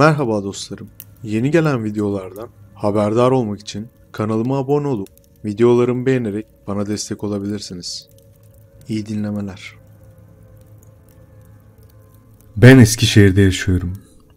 Merhaba dostlarım. Yeni gelen videolardan haberdar olmak için kanalıma abone olup videolarımı beğenerek bana destek olabilirsiniz. İyi dinlemeler. Ben Eskişehir'de yaşıyorum.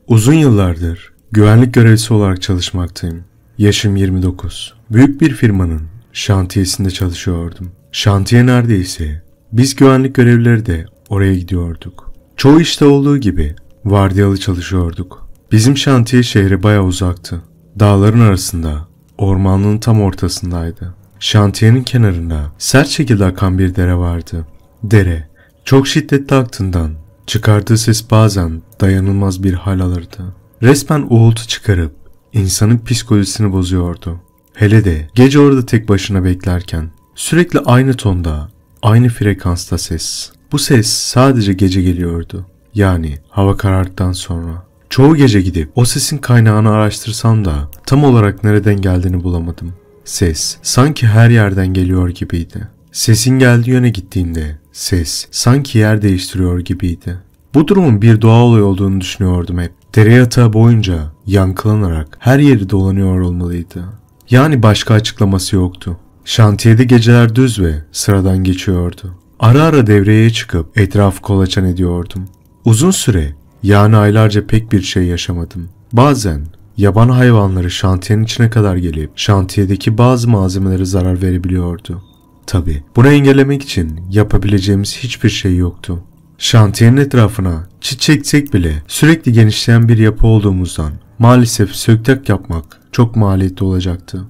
Uzun yıllardır güvenlik görevlisi olarak çalışmaktayım. Yaşım 29. Büyük bir firmanın şantiyesinde çalışıyordum. Şantiye neredeyse biz güvenlik görevlileri de oraya gidiyorduk. Çoğu işte olduğu gibi vardiyalı çalışıyorduk. Bizim şantiye şehri baya uzaktı. Dağların arasında, ormanlığın tam ortasındaydı. Şantiyenin kenarında sert şekilde akan bir dere vardı. Dere, çok şiddetli aktından, çıkardığı ses bazen dayanılmaz bir hal alırdı. Resmen uğultu çıkarıp insanın psikolojisini bozuyordu. Hele de gece orada tek başına beklerken sürekli aynı tonda, aynı frekansta ses. Bu ses sadece gece geliyordu. Yani hava kararttan sonra. Çoğu gece gidip o sesin kaynağını araştırsam da tam olarak nereden geldiğini bulamadım. Ses sanki her yerden geliyor gibiydi. Sesin geldiği yöne gittiğinde ses sanki yer değiştiriyor gibiydi. Bu durumun bir doğal olay olduğunu düşünüyordum hep. Dere yatağı boyunca yankılanarak her yeri dolanıyor olmalıydı. Yani başka açıklaması yoktu. Şantiyede geceler düz ve sıradan geçiyordu. Ara ara devreye çıkıp etrafı kolaçan ediyordum. Uzun süre yani aylarca pek bir şey yaşamadım. Bazen yaban hayvanları şantiyenin içine kadar gelip şantiyedeki bazı malzemelere zarar verebiliyordu. Tabi bunu engellemek için yapabileceğimiz hiçbir şey yoktu. Şantiyenin etrafına çit çeksek bile sürekli genişleyen bir yapı olduğumuzdan maalesef söktak yapmak çok maliyetli olacaktı.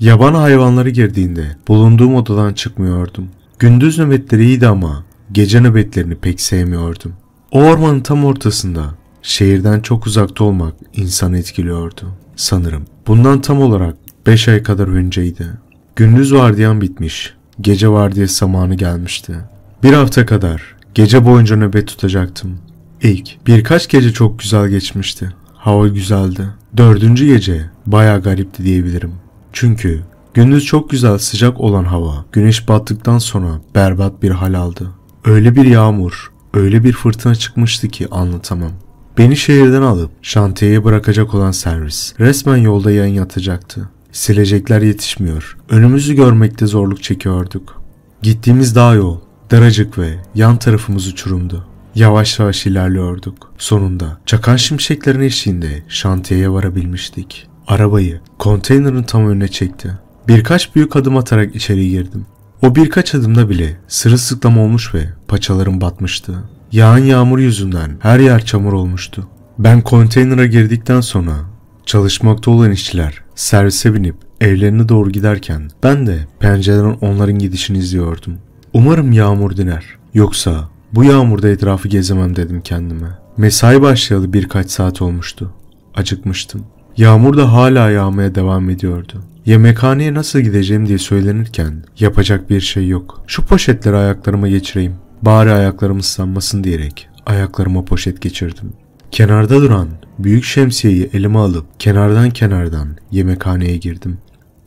Yaban hayvanları girdiğinde bulunduğum odadan çıkmıyordum. Gündüz nöbetleri iyiydi ama gece nöbetlerini pek sevmiyordum. O ormanın tam ortasında, şehirden çok uzakta olmak insanı etkiliyordu. Sanırım bundan tam olarak 5 ay kadar önceydi. Gündüz vardiyan bitmiş, gece vardiya zamanı gelmişti. Bir hafta kadar gece boyunca nöbet tutacaktım. İlk birkaç gece çok güzel geçmişti. Hava güzeldi. Dördüncü gece baya garipti diyebilirim. Çünkü gündüz çok güzel sıcak olan hava güneş battıktan sonra berbat bir hal aldı. Öyle bir yağmur Öyle bir fırtına çıkmıştı ki anlatamam. Beni şehirden alıp şantiyeye bırakacak olan servis resmen yolda yayın yatacaktı. Silecekler yetişmiyor. Önümüzü görmekte zorluk çekiyorduk. Gittiğimiz dağ yol daracık ve yan tarafımız uçurumdu. Yavaş yavaş ilerliyorduk. Sonunda çakan şimşeklerin eşiğinde şantiyeye varabilmiştik. Arabayı konteynerin tam önüne çekti. Birkaç büyük adım atarak içeri girdim. O birkaç adımda bile sırılsıklam olmuş ve paçalarım batmıştı. Yağan yağmur yüzünden her yer çamur olmuştu. Ben konteynere girdikten sonra çalışmakta olan işçiler servise binip evlerine doğru giderken ben de pencereden onların gidişini izliyordum. Umarım yağmur diner. Yoksa bu yağmurda etrafı gezemem dedim kendime. Mesai başlayalı birkaç saat olmuştu. Acıkmıştım. Yağmur da hala yağmaya devam ediyordu. Yemekhaneye nasıl gideceğim diye söylenirken yapacak bir şey yok. Şu poşetleri ayaklarıma geçireyim. Bari ayaklarım ıslanmasın diyerek ayaklarıma poşet geçirdim. Kenarda duran büyük şemsiyeyi elime alıp kenardan kenardan yemekhaneye girdim.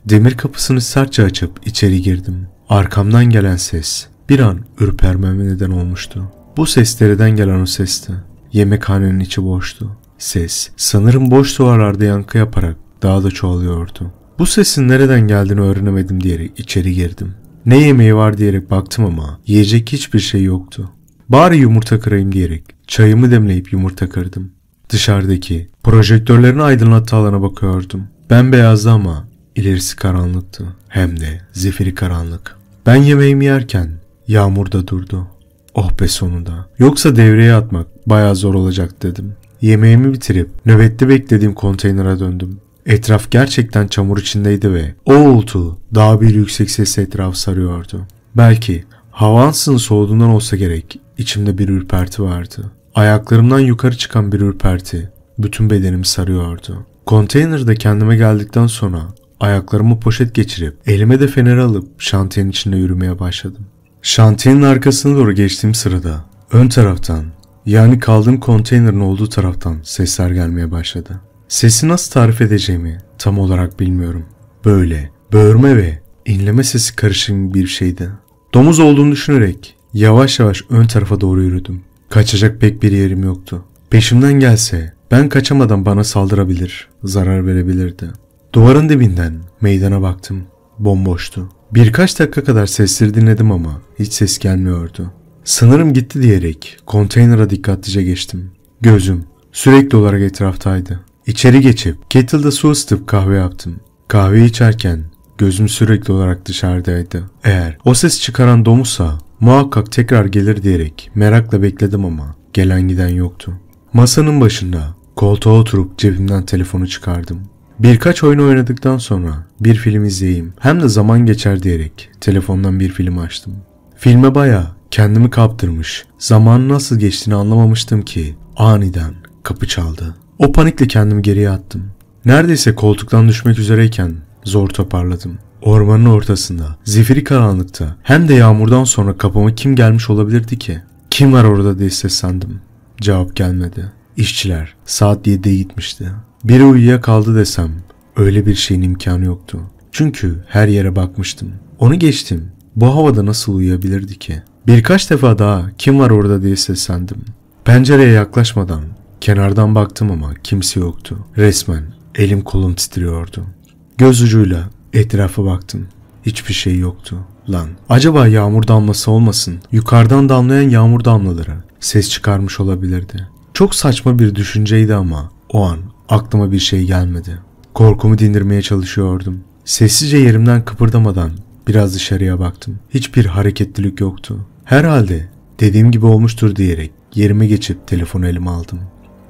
Demir kapısını sertçe açıp içeri girdim. Arkamdan gelen ses bir an ürpermeme neden olmuştu. Bu ses deriden gelen o sesti. Yemekhanenin içi boştu. Ses sanırım boş duvarlarda yankı yaparak daha da çoğalıyordu. Bu sesin nereden geldiğini öğrenemedim diyerek içeri girdim. Ne yemeği var diyerek baktım ama yiyecek hiçbir şey yoktu. Bari yumurta kırayım diyerek çayımı demleyip yumurta kırdım. Dışarıdaki projektörlerin aydınlattığı alana bakıyordum. Ben beyazdı ama ilerisi karanlıktı. Hem de zifiri karanlık. Ben yemeğimi yerken yağmur da durdu. Oh be sonunda. Yoksa devreye atmak baya zor olacak dedim. Yemeğimi bitirip nöbette beklediğim konteynere döndüm. Etraf gerçekten çamur içindeydi ve o uğultu daha bir yüksek sesle etrafı sarıyordu. Belki Havans'ın soğuduğundan olsa gerek içimde bir ürperti vardı. Ayaklarımdan yukarı çıkan bir ürperti bütün bedenimi sarıyordu. Konteynerde kendime geldikten sonra ayaklarımı poşet geçirip elime de fener alıp şantiyenin içinde yürümeye başladım. Şantiyenin arkasına doğru geçtiğim sırada ön taraftan yani kaldığım konteynerin olduğu taraftan sesler gelmeye başladı. Sesi nasıl tarif edeceğimi tam olarak bilmiyorum. Böyle böğürme ve inleme sesi karışım bir şeydi. Domuz olduğunu düşünerek yavaş yavaş ön tarafa doğru yürüdüm. Kaçacak pek bir yerim yoktu. Peşimden gelse ben kaçamadan bana saldırabilir, zarar verebilirdi. Duvarın dibinden meydana baktım. Bomboştu. Birkaç dakika kadar sesleri dinledim ama hiç ses gelmiyordu. Sınırım gitti diyerek konteynere dikkatlice geçtim. Gözüm sürekli olarak etraftaydı. İçeri geçip kettle'da su ısıtıp kahve yaptım. Kahve içerken gözüm sürekli olarak dışarıdaydı. Eğer o ses çıkaran domuzsa muhakkak tekrar gelir diyerek merakla bekledim ama gelen giden yoktu. Masanın başında koltuğa oturup cebimden telefonu çıkardım. Birkaç oyun oynadıktan sonra bir film izleyeyim hem de zaman geçer diyerek telefondan bir film açtım. Filme baya Kendimi kaptırmış, zamanın nasıl geçtiğini anlamamıştım ki aniden kapı çaldı. O panikle kendimi geriye attım. Neredeyse koltuktan düşmek üzereyken zor toparladım. Ormanın ortasında, zifiri karanlıkta hem de yağmurdan sonra kapıma kim gelmiş olabilirdi ki? Kim var orada diye seslendim. Cevap gelmedi. İşçiler saat 7'ye gitmişti. Biri uyuyakaldı desem öyle bir şeyin imkanı yoktu. Çünkü her yere bakmıştım. Onu geçtim. Bu havada nasıl uyuyabilirdi ki? Birkaç defa daha kim var orada diye seslendim. Pencereye yaklaşmadan kenardan baktım ama kimse yoktu. Resmen elim kolum titriyordu. Göz ucuyla etrafa baktım. Hiçbir şey yoktu. Lan acaba yağmur damlası olmasın? Yukarıdan damlayan yağmur damlaları ses çıkarmış olabilirdi. Çok saçma bir düşünceydi ama o an aklıma bir şey gelmedi. Korkumu dindirmeye çalışıyordum. Sessizce yerimden kıpırdamadan biraz dışarıya baktım. Hiçbir hareketlilik yoktu. Herhalde dediğim gibi olmuştur diyerek yerime geçip telefonu elime aldım.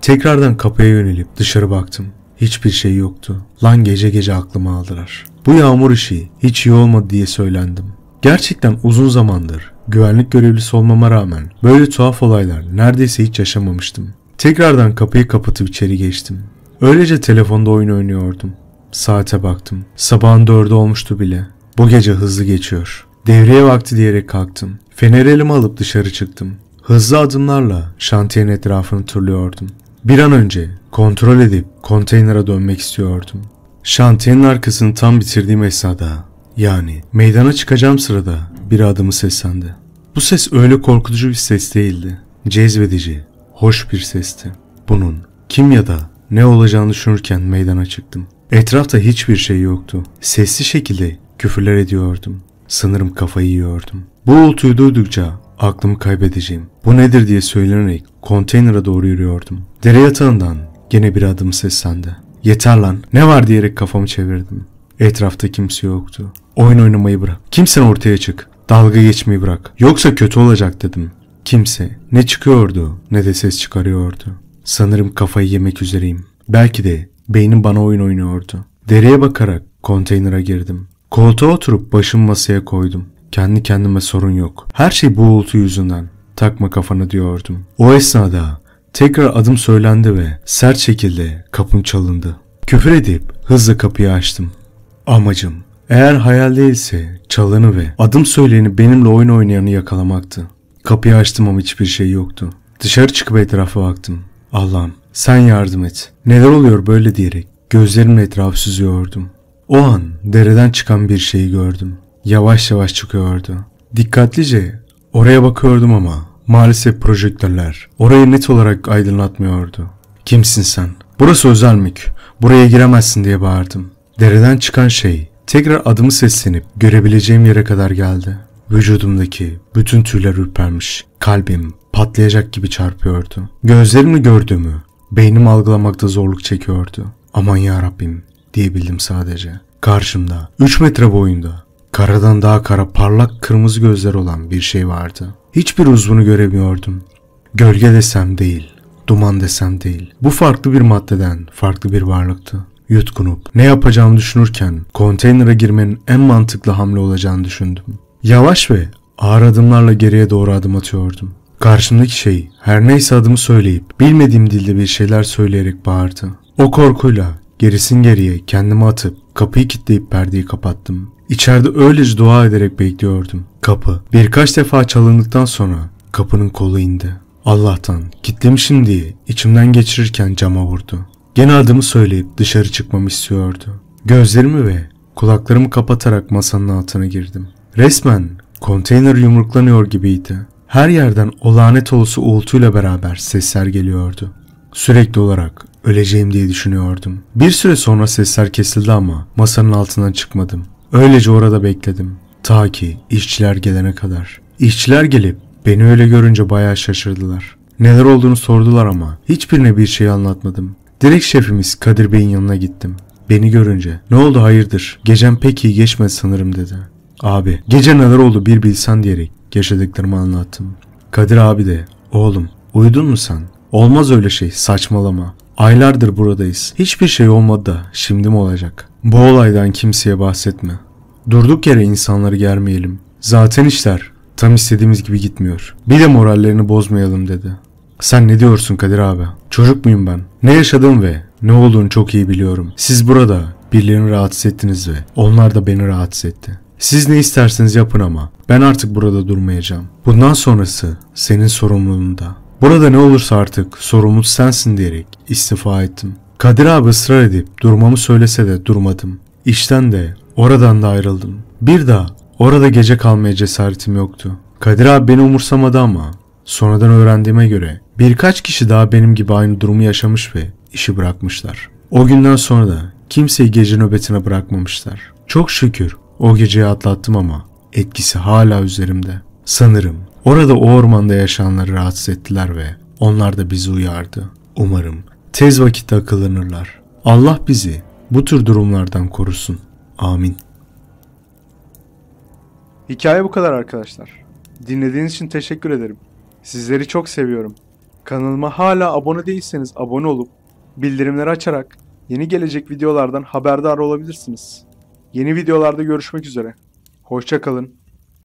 Tekrardan kapıya yönelip dışarı baktım. Hiçbir şey yoktu. Lan gece gece aklımı aldılar. Bu yağmur işi hiç iyi olmadı diye söylendim. Gerçekten uzun zamandır güvenlik görevlisi olmama rağmen böyle tuhaf olaylar neredeyse hiç yaşamamıştım. Tekrardan kapıyı kapatıp içeri geçtim. Öylece telefonda oyun oynuyordum. Saate baktım. Sabahın dördü olmuştu bile. Bu gece hızlı geçiyor. Devreye vakti diyerek kalktım. Fener elimi alıp dışarı çıktım. Hızlı adımlarla şantiyenin etrafını turluyordum. Bir an önce kontrol edip konteynere dönmek istiyordum. Şantiyenin arkasını tam bitirdiğim esnada yani meydana çıkacağım sırada bir adımı seslendi. Bu ses öyle korkutucu bir ses değildi. Cezbedici, hoş bir sesti. Bunun kim ya da ne olacağını düşünürken meydana çıktım. Etrafta hiçbir şey yoktu. Sesli şekilde küfürler ediyordum. Sanırım kafayı yiyordum. Bu uğultuyu duydukça aklımı kaybedeceğim. Bu nedir diye söylenerek konteynere doğru yürüyordum. Dere yatağından gene bir adım seslendi. Yeter lan ne var diyerek kafamı çevirdim. Etrafta kimse yoktu. Oyun oynamayı bırak. Kimsen ortaya çık. Dalga geçmeyi bırak. Yoksa kötü olacak dedim. Kimse ne çıkıyordu ne de ses çıkarıyordu. Sanırım kafayı yemek üzereyim. Belki de beynim bana oyun oynuyordu. Dereye bakarak konteynere girdim. Koltuğa oturup başımı masaya koydum. Kendi kendime sorun yok. Her şey bu uğultu yüzünden. Takma kafanı diyordum. O esnada tekrar adım söylendi ve sert şekilde kapım çalındı. Küfür edip hızla kapıyı açtım. Amacım eğer hayal değilse çalanı ve adım söyleyeni benimle oyun oynayanı yakalamaktı. Kapıyı açtım ama hiçbir şey yoktu. Dışarı çıkıp etrafa baktım. Allah'ım sen yardım et. Neler oluyor böyle diyerek gözlerimle etrafı süzüyordum. O an dereden çıkan bir şeyi gördüm. Yavaş yavaş çıkıyordu. Dikkatlice oraya bakıyordum ama maalesef projektörler orayı net olarak aydınlatmıyordu. Kimsin sen? Burası özel mülk. Buraya giremezsin diye bağırdım. Dereden çıkan şey tekrar adımı seslenip görebileceğim yere kadar geldi. Vücudumdaki bütün tüyler ürpermiş. Kalbim patlayacak gibi çarpıyordu. Gözlerimi gördüğümü beynim algılamakta zorluk çekiyordu. Aman ya Rabbim diyebildim sadece. Karşımda 3 metre boyunda karadan daha kara parlak kırmızı gözler olan bir şey vardı. Hiçbir uzvunu göremiyordum. Gölge desem değil, duman desem değil. Bu farklı bir maddeden farklı bir varlıktı. Yutkunup ne yapacağımı düşünürken konteynere girmenin en mantıklı hamle olacağını düşündüm. Yavaş ve ağır adımlarla geriye doğru adım atıyordum. Karşımdaki şey her neyse adımı söyleyip bilmediğim dilde bir şeyler söyleyerek bağırdı. O korkuyla Gerisin geriye kendimi atıp kapıyı kilitleyip perdeyi kapattım. İçeride öylece dua ederek bekliyordum. Kapı birkaç defa çalındıktan sonra kapının kolu indi. Allah'tan kitlemişim diye içimden geçirirken cama vurdu. Gene adımı söyleyip dışarı çıkmamı istiyordu. Gözlerimi ve kulaklarımı kapatarak masanın altına girdim. Resmen konteyner yumruklanıyor gibiydi. Her yerden o lanet olası uğultuyla beraber sesler geliyordu. Sürekli olarak Öleceğim diye düşünüyordum. Bir süre sonra sesler kesildi ama masanın altından çıkmadım. Öylece orada bekledim. Ta ki işçiler gelene kadar. İşçiler gelip beni öyle görünce bayağı şaşırdılar. Neler olduğunu sordular ama hiçbirine bir şey anlatmadım. Direkt şefimiz Kadir Bey'in yanına gittim. Beni görünce ne oldu hayırdır gecem pek iyi geçmedi sanırım dedi. Abi gece neler oldu bir bilsen diyerek yaşadıklarımı anlattım. Kadir abi de oğlum uyudun mu sen? Olmaz öyle şey saçmalama. Aylardır buradayız. Hiçbir şey olmadı da şimdi mi olacak? Bu olaydan kimseye bahsetme. Durduk yere insanları germeyelim. Zaten işler tam istediğimiz gibi gitmiyor. Bir de morallerini bozmayalım dedi. Sen ne diyorsun Kadir abi? Çocuk muyum ben? Ne yaşadım ve ne olduğunu çok iyi biliyorum. Siz burada birilerini rahatsız ettiniz ve onlar da beni rahatsız etti. Siz ne isterseniz yapın ama ben artık burada durmayacağım. Bundan sonrası senin sorumluluğunda. Burada ne olursa artık sorumuz sensin diyerek istifa ettim. Kadir abi ısrar edip durmamı söylese de durmadım. İşten de oradan da ayrıldım. Bir daha orada gece kalmaya cesaretim yoktu. Kadir abi beni umursamadı ama sonradan öğrendiğime göre birkaç kişi daha benim gibi aynı durumu yaşamış ve işi bırakmışlar. O günden sonra da kimseyi gece nöbetine bırakmamışlar. Çok şükür o geceyi atlattım ama etkisi hala üzerimde. Sanırım Orada o ormanda yaşayanları rahatsız ettiler ve onlar da bizi uyardı. Umarım tez vakitte akıllanırlar. Allah bizi bu tür durumlardan korusun. Amin. Hikaye bu kadar arkadaşlar. Dinlediğiniz için teşekkür ederim. Sizleri çok seviyorum. Kanalıma hala abone değilseniz abone olup bildirimleri açarak yeni gelecek videolardan haberdar olabilirsiniz. Yeni videolarda görüşmek üzere. Hoşçakalın.